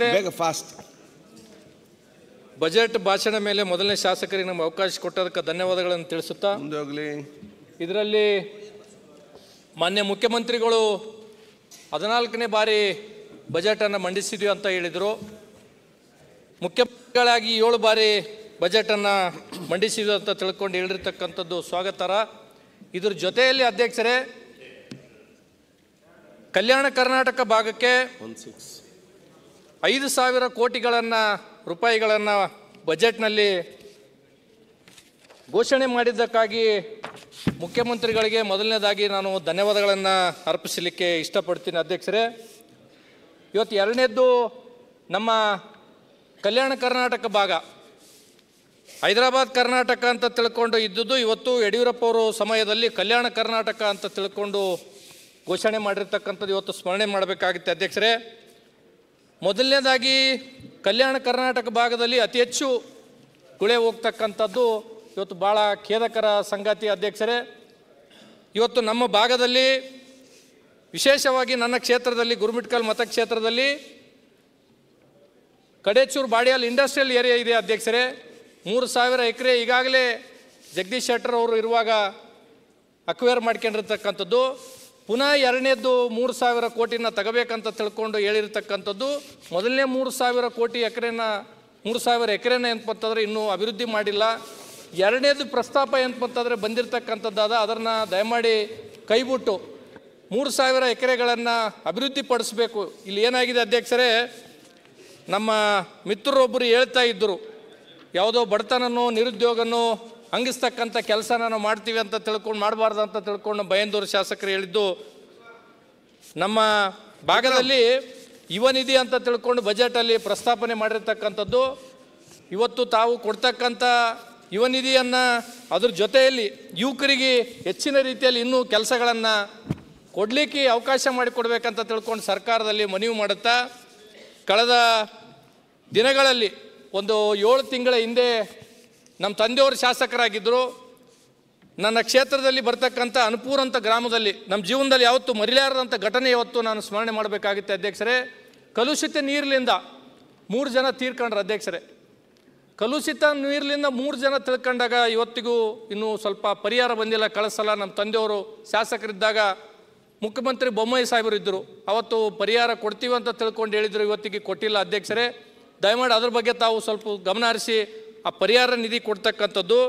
ಬೇಗ fast budget ಭಾಷಣ ಮೇಲೆ ಮೊದಲನೇ ಶಾಸಕರಿಗೆ ನಮ್ಗೆ ಅವಕಾಶ ಕೊಟ್ಟದಕ್ಕೆ ಧನ್ಯವಾದಗಳನ್ನು ತಿಳಿಸುತ್ತಾ ಮುಂದೆ ಇದರಲ್ಲಿ ಮಾನ್ಯ ಮುಖ್ಯಮಂತ್ರಿಗಳು ಹದಿನಾಲ್ಕನೇ ಬಾರಿ ಬಜೆಟನ್ನು ಮಂಡಿಸಿದ್ವಿ ಅಂತ ಹೇಳಿದರು ಮುಖ್ಯಮಂತ್ರಿಗಳಾಗಿ ಏಳು ಬಾರಿ ಬಜೆಟ್ ಅನ್ನ ಮಂಡಿಸಿದ್ವಿ ಅಂತ ತಿಳ್ಕೊಂಡು ಹೇಳಿರ್ತಕ್ಕಂಥದ್ದು ಸ್ವಾಗತಾರ ಇದ್ರ ಜೊತೆಯಲ್ಲಿ ಅಧ್ಯಕ್ಷರೇ ಕಲ್ಯಾಣ ಕರ್ನಾಟಕ ಭಾಗಕ್ಕೆ ಐದು ಸಾವಿರ ಕೋಟಿಗಳನ್ನು ರೂಪಾಯಿಗಳನ್ನು ಬಜೆಟ್ನಲ್ಲಿ ಘೋಷಣೆ ಮಾಡಿದ್ದಕ್ಕಾಗಿ ಮುಖ್ಯಮಂತ್ರಿಗಳಿಗೆ ಮೊದಲನೇದಾಗಿ ನಾನು ಧನ್ಯವಾದಗಳನ್ನು ಅರ್ಪಿಸಲಿಕ್ಕೆ ಇಷ್ಟಪಡ್ತೀನಿ ಅಧ್ಯಕ್ಷರೇ ಇವತ್ತು ಎರಡನೇದ್ದು ನಮ್ಮ ಕಲ್ಯಾಣ ಕರ್ನಾಟಕ ಭಾಗ ಹೈದರಾಬಾದ್ ಕರ್ನಾಟಕ ಅಂತ ತಿಳ್ಕೊಂಡು ಇದ್ದದ್ದು ಇವತ್ತು ಯಡಿಯೂರಪ್ಪ ಅವರು ಸಮಯದಲ್ಲಿ ಕಲ್ಯಾಣ ಕರ್ನಾಟಕ ಅಂತ ತಿಳ್ಕೊಂಡು ಘೋಷಣೆ ಮಾಡಿರ್ತಕ್ಕಂಥದ್ದು ಇವತ್ತು ಸ್ಮರಣೆ ಮಾಡಬೇಕಾಗುತ್ತೆ ಅಧ್ಯಕ್ಷರೇ ಮೊದಲನೇದಾಗಿ ಕಲ್ಯಾಣ ಕರ್ನಾಟಕ ಭಾಗದಲ್ಲಿ ಅತಿ ಹೆಚ್ಚು ಗುಳೆ ಹೋಗ್ತಕ್ಕಂಥದ್ದು ಇವತ್ತು ಭಾಳ ಖೇದಕರ ಸಂಗಾತಿ ಅಧ್ಯಕ್ಷರೇ ಇವತ್ತು ನಮ್ಮ ಭಾಗದಲ್ಲಿ ವಿಶೇಷವಾಗಿ ನನ್ನ ಕ್ಷೇತ್ರದಲ್ಲಿ ಗುರುಮಿಟ್ಕಲ್ ಮತಕ್ಷೇತ್ರದಲ್ಲಿ ಕಡೇಚೂರು ಬಾಡಿಯಲ್ ಇಂಡಸ್ಟ್ರಿಯಲ್ ಏರಿಯಾ ಇದೆ ಅಧ್ಯಕ್ಷರೇ ಮೂರು ಸಾವಿರ ಎಕರೆ ಈಗಾಗಲೇ ಜಗದೀಶ್ ಶೆಟ್ಟರ್ ಅವರು ಇರುವಾಗ ಅಕ್ವೇರ್ ಮಾಡ್ಕೊಂಡಿರ್ತಕ್ಕಂಥದ್ದು ಪುನಃ ಎರಡನೇದು ಮೂರು ಸಾವಿರ ಕೋಟಿನ ತಗಬೇಕಂತ ತಿಳ್ಕೊಂಡು ಹೇಳಿರ್ತಕ್ಕಂಥದ್ದು ಮೊದಲನೇ ಮೂರು ಸಾವಿರ ಕೋಟಿ ಎಕರೆನ ಮೂರು ಸಾವಿರ ಎಕರೆನ ಏನಪ್ಪಂತಂದರೆ ಇನ್ನೂ ಅಭಿವೃದ್ಧಿ ಮಾಡಿಲ್ಲ ಎರಡನೇದು ಪ್ರಸ್ತಾಪ ಏನಪ್ಪಂತಂದರೆ ಬಂದಿರತಕ್ಕಂಥದ್ದಾದ ಅದನ್ನು ದಯಮಾಡಿ ಕೈಬಿಟ್ಟು ಮೂರು ಸಾವಿರ ಎಕರೆಗಳನ್ನು ಅಭಿವೃದ್ಧಿ ಪಡಿಸಬೇಕು ಇಲ್ಲಿ ಏನಾಗಿದೆ ಅಧ್ಯಕ್ಷರೇ ನಮ್ಮ ಮಿತ್ರರೊಬ್ಬರು ಹೇಳ್ತಾ ಇದ್ದರು ಯಾವುದೋ ಬಡತನನೋ ನಿರುದ್ಯೋಗನೋ ಹಂಗಿಸ್ತಕ್ಕಂಥ ಕೆಲಸನ ನಾವು ಮಾಡ್ತೀವಿ ಅಂತ ತಿಳ್ಕೊಂಡು ಮಾಡಬಾರ್ದು ಅಂತ ತಿಳ್ಕೊಂಡು ಬಯಂದೂರು ಶಾಸಕರು ಹೇಳಿದ್ದು ನಮ್ಮ ಭಾಗದಲ್ಲಿ ನಿಧಿ ಅಂತ ತಿಳ್ಕೊಂಡು ಬಜೆಟಲ್ಲಿ ಪ್ರಸ್ತಾಪನೆ ಮಾಡಿರ್ತಕ್ಕಂಥದ್ದು ಇವತ್ತು ತಾವು ಕೊಡ್ತಕ್ಕಂಥ ನಿಧಿಯನ್ನು ಅದ್ರ ಜೊತೆಯಲ್ಲಿ ಯುವಕರಿಗೆ ಹೆಚ್ಚಿನ ರೀತಿಯಲ್ಲಿ ಇನ್ನೂ ಕೆಲಸಗಳನ್ನು ಕೊಡಲಿಕ್ಕೆ ಅವಕಾಶ ಮಾಡಿಕೊಡ್ಬೇಕಂತ ತಿಳ್ಕೊಂಡು ಸರ್ಕಾರದಲ್ಲಿ ಮನವಿ ಮಾಡುತ್ತಾ ಕಳೆದ ದಿನಗಳಲ್ಲಿ ಒಂದು ಏಳು ತಿಂಗಳ ಹಿಂದೆ ನಮ್ಮ ತಂದೆಯವರು ಶಾಸಕರಾಗಿದ್ದರು ನನ್ನ ಕ್ಷೇತ್ರದಲ್ಲಿ ಬರ್ತಕ್ಕಂಥ ಅನುಪೂರ್ ಅಂತ ಗ್ರಾಮದಲ್ಲಿ ನಮ್ಮ ಜೀವನದಲ್ಲಿ ಯಾವತ್ತು ಮರಿಲಾರದಂಥ ಘಟನೆ ಯಾವತ್ತು ನಾನು ಸ್ಮರಣೆ ಮಾಡಬೇಕಾಗಿತ್ತು ಅಧ್ಯಕ್ಷರೇ ಕಲುಷಿತ ನೀರಿನಿಂದ ಮೂರು ಜನ ತೀರ್ಕೊಂಡ್ರೆ ಅಧ್ಯಕ್ಷರೇ ಕಲುಷಿತ ನೀರಿನಿಂದ ಮೂರು ಜನ ತಿಳ್ಕೊಂಡಾಗ ಇವತ್ತಿಗೂ ಇನ್ನೂ ಸ್ವಲ್ಪ ಪರಿಹಾರ ಬಂದಿಲ್ಲ ಕಳಿಸಲ್ಲ ನಮ್ಮ ತಂದೆಯವರು ಶಾಸಕರಿದ್ದಾಗ ಮುಖ್ಯಮಂತ್ರಿ ಬೊಮ್ಮಾಯಿ ಸಾಹೇಬರು ಇದ್ದರು ಅವತ್ತು ಪರಿಹಾರ ಕೊಡ್ತೀವಿ ಅಂತ ತಿಳ್ಕೊಂಡು ಹೇಳಿದರು ಇವತ್ತಿಗೆ ಕೊಟ್ಟಿಲ್ಲ ಅಧ್ಯಕ್ಷರೇ ದಯಮಾಡಿ ಅದ್ರ ಬಗ್ಗೆ ತಾವು ಸ್ವಲ್ಪ ಗಮನ ಹರಿಸಿ ಆ ಪರಿಹಾರ ನಿಧಿ ಕೊಡ್ತಕ್ಕಂಥದ್ದು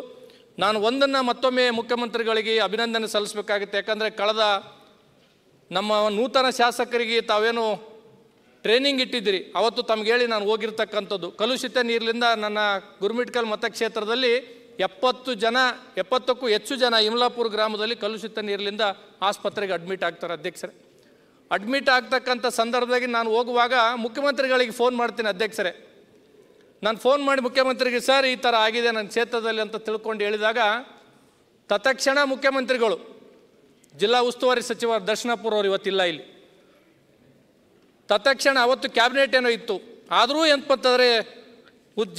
ನಾನು ಒಂದನ್ನು ಮತ್ತೊಮ್ಮೆ ಮುಖ್ಯಮಂತ್ರಿಗಳಿಗೆ ಅಭಿನಂದನೆ ಸಲ್ಲಿಸಬೇಕಾಗುತ್ತೆ ಯಾಕಂದರೆ ಕಳೆದ ನಮ್ಮ ನೂತನ ಶಾಸಕರಿಗೆ ತಾವೇನು ಟ್ರೈನಿಂಗ್ ಇಟ್ಟಿದ್ದೀರಿ ಅವತ್ತು ತಮ್ಗೆ ಹೇಳಿ ನಾನು ಹೋಗಿರ್ತಕ್ಕಂಥದ್ದು ಕಲುಷಿತ ನೀರಿನಿಂದ ನನ್ನ ಗುರುಮಿಟ್ಕಲ್ ಮತಕ್ಷೇತ್ರದಲ್ಲಿ ಎಪ್ಪತ್ತು ಜನ ಎಪ್ಪತ್ತಕ್ಕೂ ಹೆಚ್ಚು ಜನ ಇಮ್ಲಾಪುರ ಗ್ರಾಮದಲ್ಲಿ ಕಲುಷಿತ ನೀರಿನಿಂದ ಆಸ್ಪತ್ರೆಗೆ ಅಡ್ಮಿಟ್ ಆಗ್ತಾರೆ ಅಧ್ಯಕ್ಷರೇ ಅಡ್ಮಿಟ್ ಆಗ್ತಕ್ಕಂಥ ಸಂದರ್ಭದಲ್ಲಿ ನಾನು ಹೋಗುವಾಗ ಮುಖ್ಯಮಂತ್ರಿಗಳಿಗೆ ಫೋನ್ ಮಾಡ್ತೀನಿ ಅಧ್ಯಕ್ಷರೇ ನಾನು ಫೋನ್ ಮಾಡಿ ಮುಖ್ಯಮಂತ್ರಿಗೆ ಸರ್ ಈ ಥರ ಆಗಿದೆ ನನ್ನ ಕ್ಷೇತ್ರದಲ್ಲಿ ಅಂತ ತಿಳ್ಕೊಂಡು ಹೇಳಿದಾಗ ತತ್ಕ್ಷಣ ಮುಖ್ಯಮಂತ್ರಿಗಳು ಜಿಲ್ಲಾ ಉಸ್ತುವಾರಿ ಸಚಿವ ದರ್ಶನಪುರವ್ರು ಅವರು ಇವತ್ತಿಲ್ಲ ಇಲ್ಲಿ ತತ್ಕ್ಷಣ ಅವತ್ತು ಕ್ಯಾಬಿನೆಟ್ ಏನೋ ಇತ್ತು ಆದರೂ ಏನಪ್ಪಂತಂದರೆ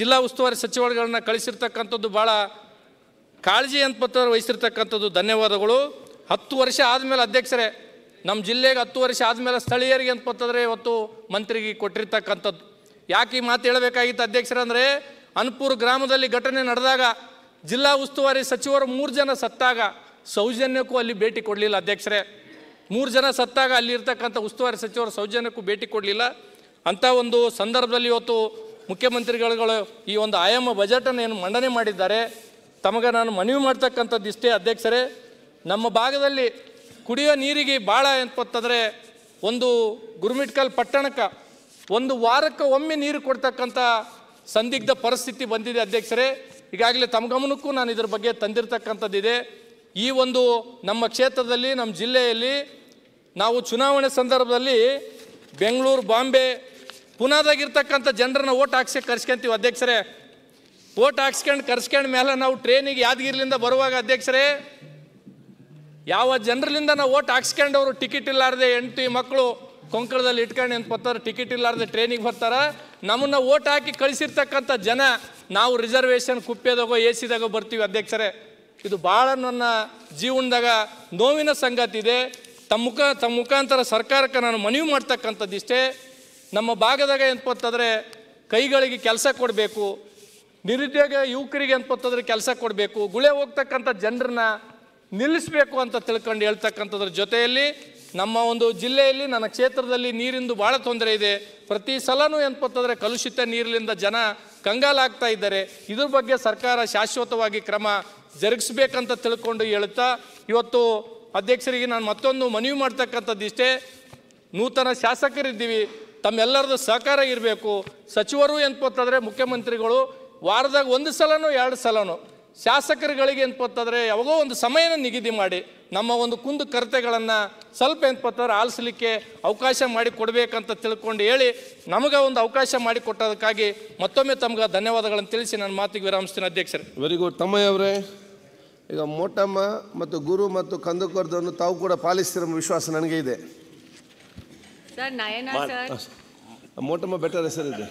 ಜಿಲ್ಲಾ ಉಸ್ತುವಾರಿ ಸಚಿವರುಗಳನ್ನ ಕಳಿಸಿರ್ತಕ್ಕಂಥದ್ದು ಭಾಳ ಕಾಳಜಿ ಅಂತಂದ್ರೆ ವಹಿಸಿರ್ತಕ್ಕಂಥದ್ದು ಧನ್ಯವಾದಗಳು ಹತ್ತು ವರ್ಷ ಆದಮೇಲೆ ಅಧ್ಯಕ್ಷರೇ ನಮ್ಮ ಜಿಲ್ಲೆಗೆ ಹತ್ತು ವರ್ಷ ಆದಮೇಲೆ ಸ್ಥಳೀಯರಿಗೆ ಅಂತಂದರೆ ಇವತ್ತು ಮಂತ್ರಿಗೆ ಕೊಟ್ಟಿರ್ತಕ್ಕಂಥದ್ದು ಯಾಕೆ ಈ ಮಾತು ಹೇಳಬೇಕಾಗಿತ್ತು ಅಧ್ಯಕ್ಷರಂದರೆ ಅನ್ಪುರ್ ಗ್ರಾಮದಲ್ಲಿ ಘಟನೆ ನಡೆದಾಗ ಜಿಲ್ಲಾ ಉಸ್ತುವಾರಿ ಸಚಿವರು ಮೂರು ಜನ ಸತ್ತಾಗ ಸೌಜನ್ಯಕ್ಕೂ ಅಲ್ಲಿ ಭೇಟಿ ಕೊಡಲಿಲ್ಲ ಅಧ್ಯಕ್ಷರೇ ಮೂರು ಜನ ಸತ್ತಾಗ ಅಲ್ಲಿರ್ತಕ್ಕಂಥ ಉಸ್ತುವಾರಿ ಸಚಿವರು ಸೌಜನ್ಯಕ್ಕೂ ಭೇಟಿ ಕೊಡಲಿಲ್ಲ ಅಂಥ ಒಂದು ಸಂದರ್ಭದಲ್ಲಿ ಇವತ್ತು ಮುಖ್ಯಮಂತ್ರಿಗಳು ಈ ಒಂದು ಆಯಾಮ ಬಜೆಟನ್ನು ಏನು ಮಂಡನೆ ಮಾಡಿದ್ದಾರೆ ತಮಗೆ ನಾನು ಮನವಿ ಮಾಡ್ತಕ್ಕಂಥದ್ದು ಇಷ್ಟೇ ಅಧ್ಯಕ್ಷರೇ ನಮ್ಮ ಭಾಗದಲ್ಲಿ ಕುಡಿಯೋ ನೀರಿಗೆ ಭಾಳ ಅಂತಂದರೆ ಒಂದು ಗುರುಮಿಟ್ಕಲ್ ಪಟ್ಟಣಕ್ಕೆ ಒಂದು ವಾರಕ್ಕೆ ಒಮ್ಮೆ ನೀರು ಕೊಡ್ತಕ್ಕಂಥ ಸಂದಿಗ್ಧ ಪರಿಸ್ಥಿತಿ ಬಂದಿದೆ ಅಧ್ಯಕ್ಷರೇ ಈಗಾಗಲೇ ತಮ್ಮ ಗಮನಕ್ಕೂ ನಾನು ಇದ್ರ ಬಗ್ಗೆ ತಂದಿರತಕ್ಕಂಥದ್ದಿದೆ ಈ ಒಂದು ನಮ್ಮ ಕ್ಷೇತ್ರದಲ್ಲಿ ನಮ್ಮ ಜಿಲ್ಲೆಯಲ್ಲಿ ನಾವು ಚುನಾವಣೆ ಸಂದರ್ಭದಲ್ಲಿ ಬೆಂಗಳೂರು ಬಾಂಬೆ ಪುನಾದಾಗಿರ್ತಕ್ಕಂಥ ಜನರನ್ನ ಓಟ್ ಹಾಕ್ಸಿ ಕರ್ಸ್ಕೊಂತೀವಿ ಅಧ್ಯಕ್ಷರೇ ಓಟ್ ಹಾಕ್ಸ್ಕೊಂಡು ಕರ್ಸ್ಕೊಂಡ ಮೇಲೆ ನಾವು ಟ್ರೈನಿಗೆ ಯಾದಗಿರಿಲಿಂದ ಬರುವಾಗ ಅಧ್ಯಕ್ಷರೇ ಯಾವ ಜನರಿಂದ ನಾವು ಓಟ್ ಹಾಕ್ಸ್ಕೊಂಡವರು ಟಿಕೆಟ್ ಇಲ್ಲಾರದೆ ಎಂಟಿ ಮಕ್ಕಳು ಕೊಂಕಣದಲ್ಲಿ ಇಟ್ಕೊಂಡು ಅಂತ ಬರ್ತಾರೆ ಟಿಕೆಟ್ ಇಲ್ಲಾರದೆ ಟ್ರೈನಿಗೆ ಬರ್ತಾರೆ ನಮ್ಮನ್ನು ಓಟ್ ಹಾಕಿ ಕಳಿಸಿರ್ತಕ್ಕಂಥ ಜನ ನಾವು ರಿಸರ್ವೇಷನ್ ಕುಪ್ಪೆದಾಗೋ ಎ ಸಿದಾಗೋ ಬರ್ತೀವಿ ಅಧ್ಯಕ್ಷರೇ ಇದು ಭಾಳ ನನ್ನ ಜೀವನದಾಗ ನೋವಿನ ಸಂಗತಿ ಇದೆ ತಮ್ಮ ಮುಖ ತಮ್ಮ ಮುಖಾಂತರ ಸರ್ಕಾರಕ್ಕೆ ನಾನು ಮನವಿ ಮಾಡ್ತಕ್ಕಂಥದ್ದು ಇಷ್ಟೇ ನಮ್ಮ ಭಾಗದಾಗ ಅಂತಂದ್ರೆ ಕೈಗಳಿಗೆ ಕೆಲಸ ಕೊಡಬೇಕು ನಿರುದ್ಯೋಗ ಯುವಕರಿಗೆ ಅಂತಂದ್ರೆ ಕೆಲಸ ಕೊಡಬೇಕು ಗುಳೆ ಹೋಗ್ತಕ್ಕಂಥ ಜನರನ್ನ ನಿಲ್ಲಿಸಬೇಕು ಅಂತ ತಿಳ್ಕೊಂಡು ಹೇಳ್ತಕ್ಕಂಥದ್ರ ಜೊತೆಯಲ್ಲಿ ನಮ್ಮ ಒಂದು ಜಿಲ್ಲೆಯಲ್ಲಿ ನನ್ನ ಕ್ಷೇತ್ರದಲ್ಲಿ ನೀರಿಂದು ಭಾಳ ತೊಂದರೆ ಇದೆ ಪ್ರತಿ ಸಲನೂ ಏನಪ್ಪಂತಂದರೆ ಕಲುಷಿತ ನೀರಿನಿಂದ ಜನ ಕಂಗಾಲಾಗ್ತಾ ಇದ್ದಾರೆ ಇದ್ರ ಬಗ್ಗೆ ಸರ್ಕಾರ ಶಾಶ್ವತವಾಗಿ ಕ್ರಮ ಜರುಗಿಸ್ಬೇಕಂತ ತಿಳ್ಕೊಂಡು ಹೇಳುತ್ತಾ ಇವತ್ತು ಅಧ್ಯಕ್ಷರಿಗೆ ನಾನು ಮತ್ತೊಂದು ಮನವಿ ಮಾಡ್ತಕ್ಕಂಥದ್ದು ಇಷ್ಟೇ ನೂತನ ಶಾಸಕರಿದ್ದೀವಿ ತಮ್ಮೆಲ್ಲರದ್ದು ಸಹಕಾರ ಇರಬೇಕು ಸಚಿವರು ಏನಪ್ಪಂತಂದರೆ ಮುಖ್ಯಮಂತ್ರಿಗಳು ವಾರದಾಗ ಒಂದು ಸಲನೋ ಎರಡು ಸಲನೋ ಶಾಸಕರುಗಳಿಗೆ ಏನಪ್ಪಂತಂದರೆ ಯಾವಾಗೋ ಒಂದು ಸಮಯನ ನಿಗದಿ ಮಾಡಿ ನಮ್ಮ ಒಂದು ಕುಂದು ಕರ್ತೆಗಳನ್ನು ಸ್ವಲ್ಪ ಪತ್ರ ಆಲಿಸಲಿಕ್ಕೆ ಅವಕಾಶ ಮಾಡಿ ಕೊಡಬೇಕಂತ ತಿಳ್ಕೊಂಡು ಹೇಳಿ ನಮಗೆ ಒಂದು ಅವಕಾಶ ಮಾಡಿ ಮಾಡಿಕೊಟ್ಟದಕ್ಕಾಗಿ ಮತ್ತೊಮ್ಮೆ ತಮ್ಗೆ ಧನ್ಯವಾದಗಳನ್ನು ತಿಳಿಸಿ ನನ್ನ ಮಾತಿಗೆ ವಿರಾಮಿಸ್ತೀನಿ ಅಧ್ಯಕ್ಷರೇ ವೆರಿ ಗುಡ್ ತಮ್ಮಯ್ಯ ಅವರೇ ಈಗ ಮೋಟಮ್ಮ ಮತ್ತು ಗುರು ಮತ್ತು ಕಂದುಕೊರ್ದನ್ನು ತಾವು ಕೂಡ ಪಾಲಿಸ್ತಿರೋ ವಿಶ್ವಾಸ ನನಗೆ ಇದೆ ಸರ್ ಮೋಟಮ್ಮ ಬೆಟರ್ ಹೆಸರಿದೆ